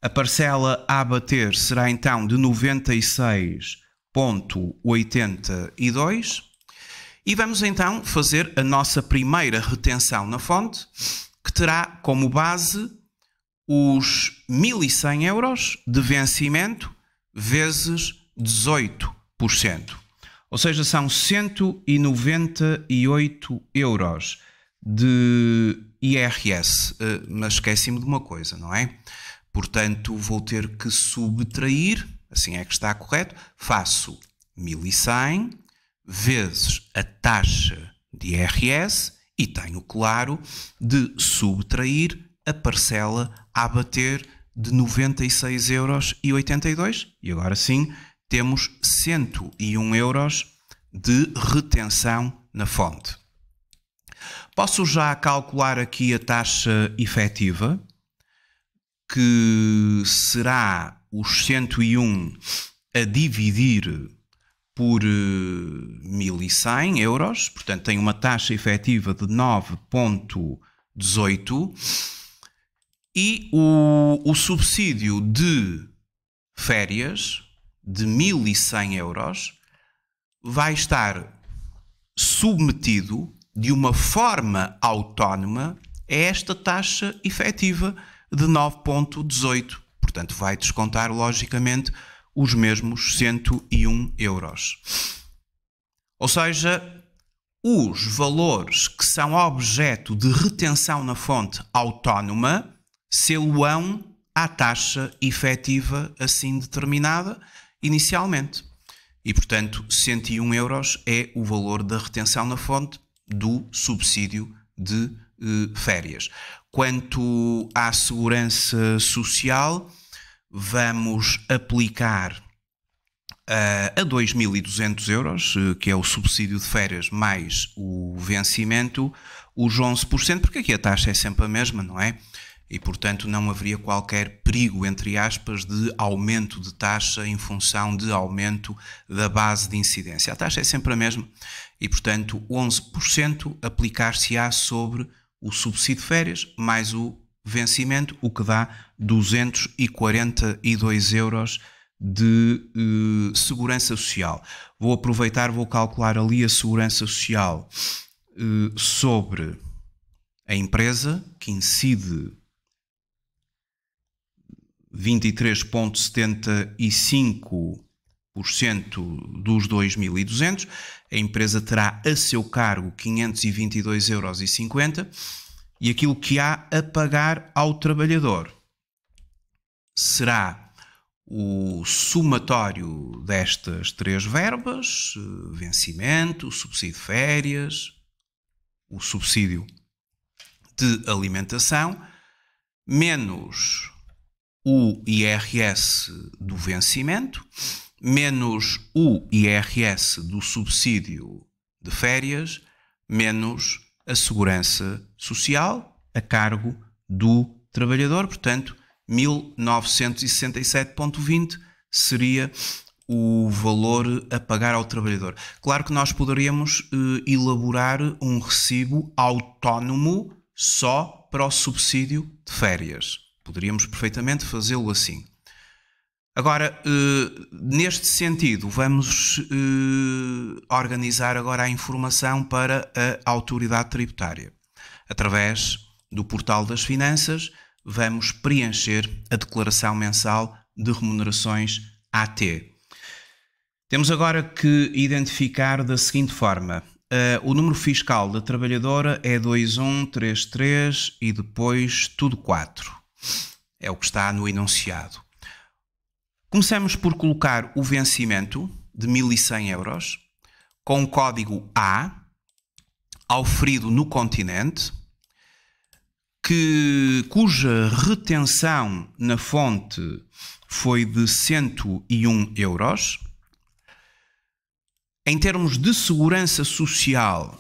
Speaker 1: A parcela a abater será então de 96,82. E vamos então fazer a nossa primeira retenção na fonte, que terá como base os 1.100 euros de vencimento vezes 18%. Ou seja, são 198 euros de IRS. Eh, mas esqueci-me de uma coisa, não é? Portanto, vou ter que subtrair, assim é que está correto, faço 1100 vezes a taxa de IRS e tenho, claro, de subtrair a parcela a bater de 96,82 euros. E agora sim, temos 101 euros de retenção na fonte. Posso já calcular aqui a taxa efetiva, que será os 101 a dividir por 1.100 eh, euros, portanto tem uma taxa efetiva de 9,18 e o, o subsídio de férias de 1.100 euros vai estar submetido de uma forma autónoma a esta taxa efetiva de 9,18. Portanto, vai descontar logicamente os mesmos 101 euros. Ou seja, os valores que são objeto de retenção na fonte autónoma seluam lo ão à taxa efetiva assim determinada inicialmente. E, portanto, 101 euros é o valor da retenção na fonte do subsídio de eh, férias. Quanto à segurança social, vamos aplicar uh, a 2.200 euros, eh, que é o subsídio de férias mais o vencimento, os 11%, porque aqui a taxa é sempre a mesma, não é? e, portanto, não haveria qualquer perigo, entre aspas, de aumento de taxa em função de aumento da base de incidência. A taxa é sempre a mesma e, portanto, 11% aplicar-se-á sobre o subsídio de férias mais o vencimento, o que dá 242 euros de eh, segurança social. Vou aproveitar, vou calcular ali a segurança social eh, sobre a empresa que incide 23,75% dos 2.200. A empresa terá a seu cargo 522,50 euros e aquilo que há a pagar ao trabalhador será o somatório destas três verbas: vencimento, subsídio de férias, o subsídio de alimentação, menos o IRS do vencimento, menos o IRS do subsídio de férias, menos a segurança social a cargo do trabalhador. Portanto, 1967,20 seria o valor a pagar ao trabalhador. Claro que nós poderíamos eh, elaborar um recibo autónomo só para o subsídio de férias. Poderíamos perfeitamente fazê-lo assim. Agora, eh, neste sentido, vamos eh, organizar agora a informação para a autoridade tributária. Através do portal das finanças, vamos preencher a declaração mensal de remunerações AT. Temos agora que identificar da seguinte forma: eh, o número fiscal da trabalhadora é 2133 e depois tudo 4. É o que está no enunciado. Começamos por colocar o vencimento de 1.100 euros com o código A, auferido no continente, que, cuja retenção na fonte foi de 101 euros. Em termos de segurança social,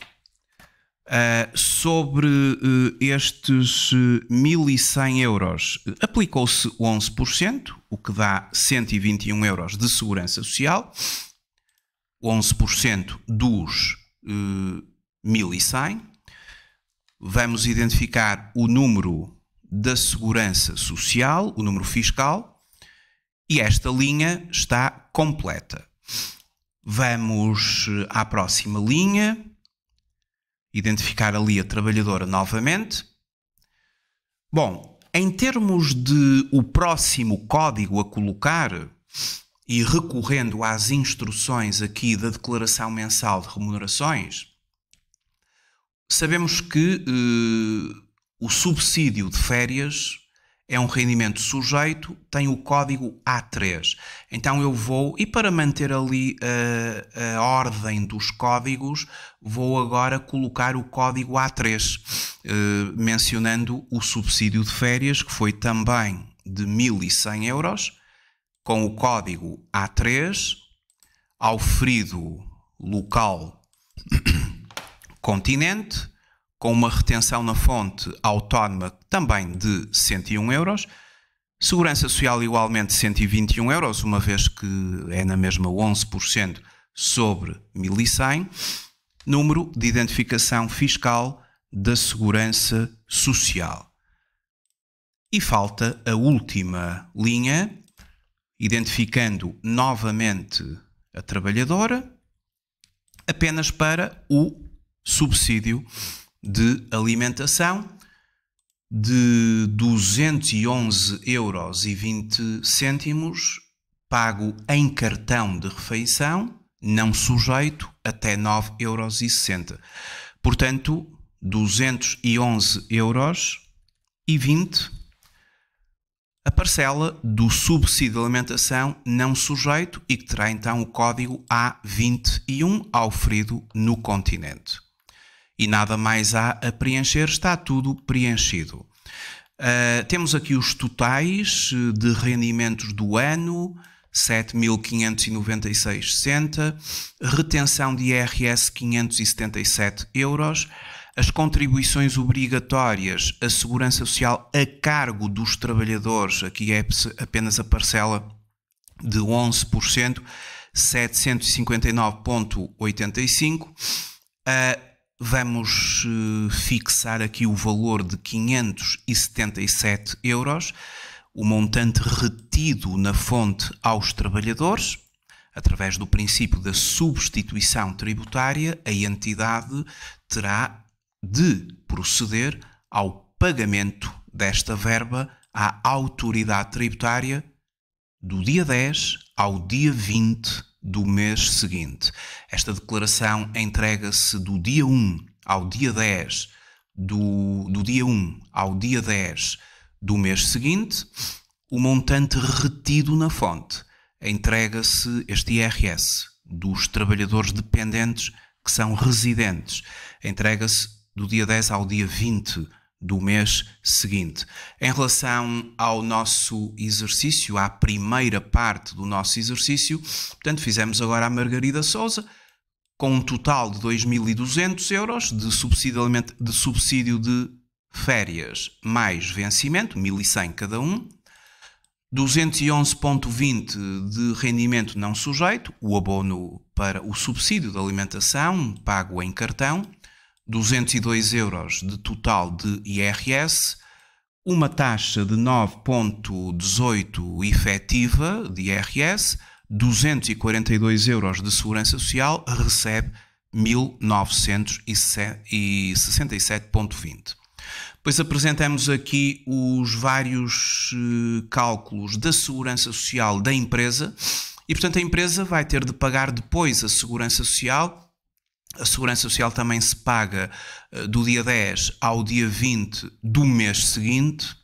Speaker 1: Uh, sobre uh, estes uh, eh, 1.100 euros, aplicou-se 11%, o que dá 121 euros de segurança social, 11% dos uh, 1.100. Vamos identificar o número da segurança social, o número fiscal, e esta linha está completa. Vamos à próxima linha identificar ali a trabalhadora novamente. Bom, em termos de o próximo código a colocar e recorrendo às instruções aqui da declaração mensal de remunerações, sabemos que eh, o subsídio de férias é um rendimento sujeito, tem o código A3. Então eu vou, e para manter ali a, a ordem dos códigos, vou agora colocar o código A3, eh, mencionando o subsídio de férias, que foi também de 1.100 euros, com o código A3, ao ferido local continente, com uma retenção na fonte autónoma também de 101 euros. Segurança Social igualmente 121 euros, uma vez que é na mesma 11% sobre 1100. Número de identificação fiscal da Segurança Social. E falta a última linha, identificando novamente a trabalhadora, apenas para o subsídio de alimentação de 211 euros e 20 cêntimos pago em cartão de refeição, não sujeito, até 9,60 euros. Portanto, 211 euros e 20 a parcela do subsídio de alimentação não sujeito e que terá então o código A21 oferido no continente e nada mais há a preencher, está tudo preenchido. Uh, temos aqui os totais eh, de rendimentos do ano, 7.596,60, retenção de IRS 577 euros, as contribuições obrigatórias, a segurança social a cargo dos trabalhadores, aqui é apenas a parcela de 11%, 759,85, a Vamos eh, fixar aqui o valor de 577 euros, o montante retido na fonte aos trabalhadores, através do princípio da substituição tributária, a entidade terá de proceder ao pagamento desta verba à autoridade tributária do dia 10 ao dia 20 do mês seguinte. Esta declaração entrega-se do dia 1 ao dia 10 do, do dia 1 ao dia 10 do mês seguinte, o montante retido na fonte entrega-se este IRS dos trabalhadores dependentes que são residentes. Entrega-se do dia 10 ao dia 20 do mês seguinte. Em relação ao nosso exercício, à primeira parte do nosso exercício, portanto, fizemos agora a Margarida Souza, com um total de 2.200 euros de subsídio, de subsídio de férias mais vencimento, 1.100 cada um, 211.20 de rendimento não sujeito, o abono para o subsídio de alimentação pago em cartão, 202 euros de total de IRS, uma taxa de 9,18 efetiva de IRS, 242 euros de segurança social, recebe 1967,20. Pois apresentamos aqui os vários eh, cálculos da segurança social da empresa e, portanto, a empresa vai ter de pagar depois a segurança social a Segurança Social também se paga eh, do dia 10 ao dia 20 do mês seguinte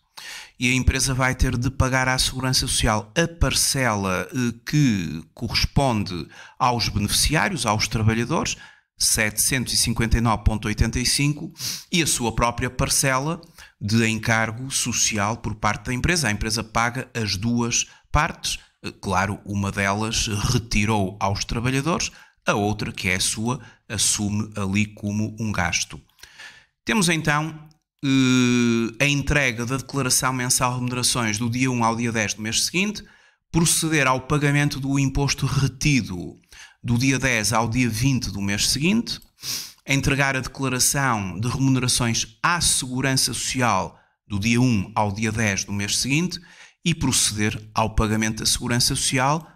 Speaker 1: e a empresa vai ter de pagar à Segurança Social a parcela eh, que corresponde aos beneficiários, aos trabalhadores, 759,85, e a sua própria parcela de encargo social por parte da empresa. A empresa paga as duas partes, eh, claro, uma delas retirou aos trabalhadores, a outra, que é a sua, assume ali como um gasto. Temos então eh, a entrega da declaração mensal de remunerações do dia 1 ao dia 10 do mês seguinte, proceder ao pagamento do imposto retido do dia 10 ao dia 20 do mês seguinte, entregar a declaração de remunerações à Segurança Social do dia 1 ao dia 10 do mês seguinte e proceder ao pagamento da Segurança Social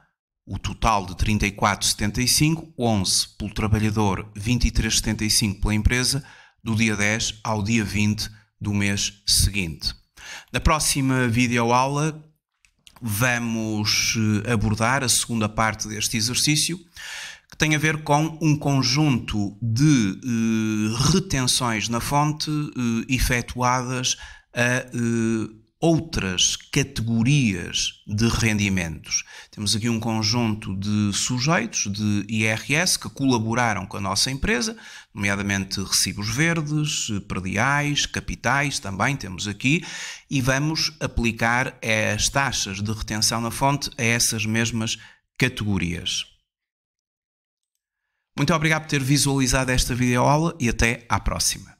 Speaker 1: o total de 34,75, 11 pelo trabalhador, 23,75 pela empresa, do dia 10 ao dia 20 do mês seguinte. Na próxima videoaula vamos eh, abordar a segunda parte deste exercício, que tem a ver com um conjunto de eh, retenções na fonte eh, efetuadas a outras categorias de rendimentos. Temos aqui um conjunto de sujeitos de IRS que colaboraram com a nossa empresa, nomeadamente recibos verdes, prediais, capitais também temos aqui, e vamos aplicar as taxas de retenção na fonte a essas mesmas categorias. Muito obrigado por ter visualizado esta videoaula e até à próxima.